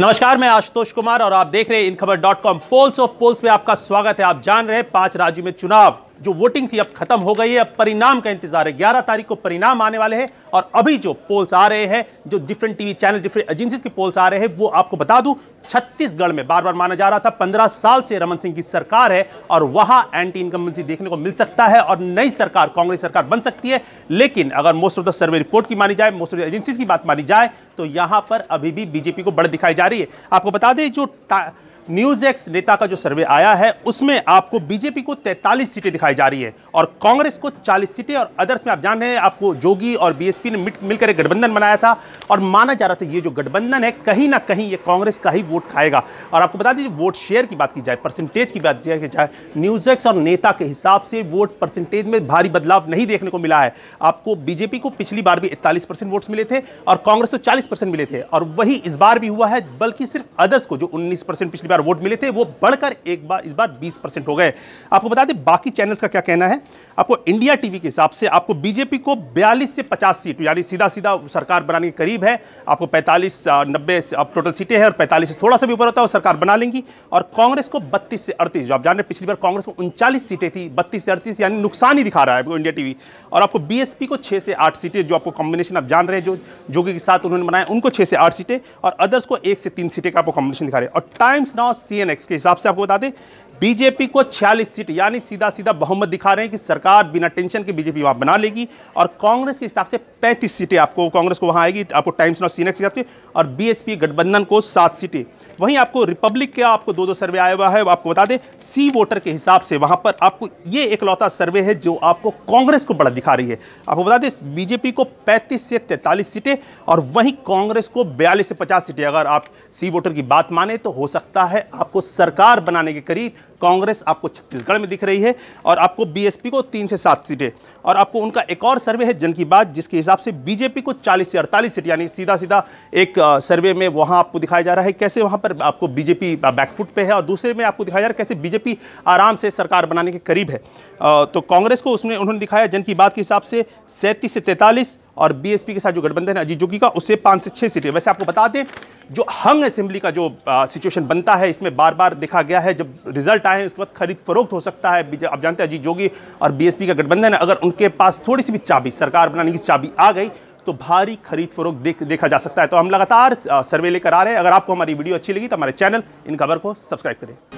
नमस्कार मैं आशुतोष कुमार और आप देख रहे हैं InKhabar dot com polls of polls में आपका स्वागत है आप जान रहे हैं पांच राज्यों में चुनाव जो वोटिंग थी अब खत्म हो गई है अब परिणाम का इंतजार है ग्यारह तारीख को परिणाम आने वाले हैं और अभी जो पोल्स आ रहे हैं जो different TV channel different agencies के पोल्स आ रहे हैं वो आपको बता दूं छत्तीसगढ़ में बार बार माना जा रहा था पंद्रह साल से रमन सिंह की सरकार है और वहां एंटी इनकम्बेंसी देखने को मिल सकता है और नई सरकार कांग्रेस सरकार बन सकती है लेकिन अगर most of the survey report की मानी जाए मोस्ट ऑफ द एजेंसीज की बात मानी जाए तो यहां पर अभी भी बीजेपी को बड़ दिखाई जा रही है आपको बता दें जो न्यूज एक्स नेता का जो सर्वे आया है उसमें आपको बीजेपी को 43 सीटें दिखाई जा रही है और कांग्रेस को 40 सीटें और अदर्स में आप जान रहे हैं आपको जोगी और बीएसपी ने मिलकर एक गठबंधन बनाया था और माना जा रहा था ये जो गठबंधन है कहीं ना कहीं ये कांग्रेस का ही वोट खाएगा और आपको बता दीजिए वोट शेयर की बात की जाए परसेंटेज की बात की जाए न्यूज एक्स और नेता के हिसाब से वोट परसेंटेज में भारी बदलाव नहीं देखने को मिला है आपको बीजेपी को पिछली बार भी इकतालीस वोट्स मिले थे और कांग्रेस को चालीस मिले थे और वही इस बार भी हुआ है बल्कि सिर्फ अदर्स को जो उन्नीस पिछली बार हजार वोट मिले थे वो बढ़कर एक बार इस बार 20 परसेंट हो गए आपको बता दें बाकी चैनल्स का क्या कहना है आपको इंडिया टीवी के हिसाब से आपको बीजेपी को 42 से 50 सीट यानी सीधा सीधा सरकार बनाने के करीब है आपको 45 नब्बे आप टोटल सीटें हैं और 45 से थोड़ा सा भी ऊपर होता है वो सरकार बना लेंगी और कांग्रेस को 32 से 38 जो आप जान रहे पिछली बार कांग्रेस को उनचालीस सीटें थी 32 से 38 यानी नुकसान ही दिखा रहा है आपको इंडिया टीवी और आपको बीएसपी को छः से आठ सीटें जो आपको कॉम्बिनेशन आप जान रहे हैं जो जोगी के साथ उन्होंने बनाया उनको छः से आठ सीटें और अदर्स को एक से तीन सीटें का आपको कॉम्बिनेशन दिखा रहे हैं और टाइम्स नाउ सी के हिसाब से आपको बता दें बीजेपी को 46 सीट यानी सीधा सीधा बहुमत दिखा रहे हैं कि सरकार बिना टेंशन के बीजेपी वहाँ बना लेगी और कांग्रेस के हिसाब से 35 सीटें आपको कांग्रेस को वहाँ आएगी आपको टाइम्स नाउ सीनेक्स के हिसाब से और बीएसपी गठबंधन को सात सीटें वहीं आपको रिपब्लिक के आपको दो दो सर्वे आया हुआ है आपको बता दें सी वोटर के हिसाब से वहाँ पर आपको ये एकलौता सर्वे है जो आपको कांग्रेस को बड़ा दिखा रही है आपको बता दें बीजेपी को पैंतीस से तैंतालीस सीटें और वहीं कांग्रेस को बयालीस से पचास सीटें अगर आप सी वोटर की बात माने तो हो सकता है आपको सरकार बनाने के करीब कांग्रेस आपको छत्तीसगढ़ में दिख रही है और आपको बीएसपी को तीन से सात सीटें और आपको उनका एक और सर्वे है जन की बात जिसके हिसाब से बीजेपी को 40 से 48 सीट यानी सीधा सीधा एक सर्वे में वहाँ आपको दिखाया जा रहा है कैसे वहाँ पर आपको बीजेपी बैकफुट पे है और दूसरे में आपको दिखाया जा रहा है कैसे बीजेपी आराम से सरकार बनाने के करीब है तो कांग्रेस को उसमें उन्होंने दिखाया जन की बात के हिसाब से सैंतीस से तैंतालीस और बी के साथ जो गठबंधन है अजीत जोगी का उससे पाँच से छः सीटें वैसे आपको बता दें जो हंग असेंबली का जो सिचुएशन बनता है इसमें बार बार देखा गया है जब रिजल्ट आए उसके बाद खरीद फरोख्त हो सकता है आप जानते हैं अजीत जोगी और बीएसपी का गठबंधन है अगर उनके पास थोड़ी सी भी चाबी सरकार बनाने की चाबी आ गई तो भारी खरीद फरोख देख देखा जा सकता है तो हम लगातार सर्वे लेकर आ रहे हैं अगर आपको हमारी वीडियो अच्छी लगी तो हमारे चैनल इन खबर को सब्सक्राइब करें